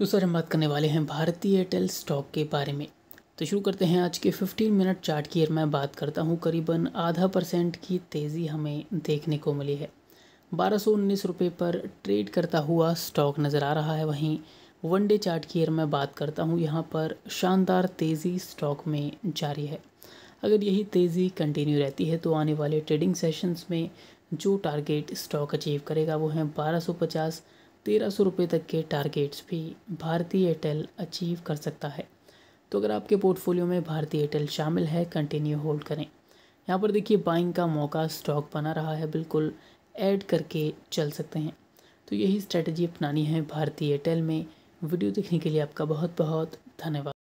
दूसरा हम बात करने वाले हैं भारतीय एयरटेल स्टॉक के बारे में तो शुरू करते हैं आज के 15 मिनट चार्ट की मैं बात करता हूं करीबन आधा परसेंट की तेज़ी हमें देखने को मिली है बारह सौ उन्नीस रुपये पर ट्रेड करता हुआ स्टॉक नज़र आ रहा है वहीं वनडे चार्ट की मैं बात करता हूँ यहाँ पर शानदार तेज़ी स्टॉक में जारी है अगर यही तेज़ी कंटिन्यू रहती है तो आने वाले ट्रेडिंग सेशंस में जो टारगेट स्टॉक अचीव करेगा वो हैं बारह तेरह सौ रुपये तक के टारगेट्स भी भारतीय एयरटेल अचीव कर सकता है तो अगर आपके पोर्टफोलियो में भारतीय एयरटेल शामिल है कंटिन्यू होल्ड करें यहाँ पर देखिए बाइंग का मौका स्टॉक बना रहा है बिल्कुल ऐड करके चल सकते हैं तो यही स्ट्रेटजी अपनानी है भारतीय एयरटेल में वीडियो देखने के लिए आपका बहुत बहुत धन्यवाद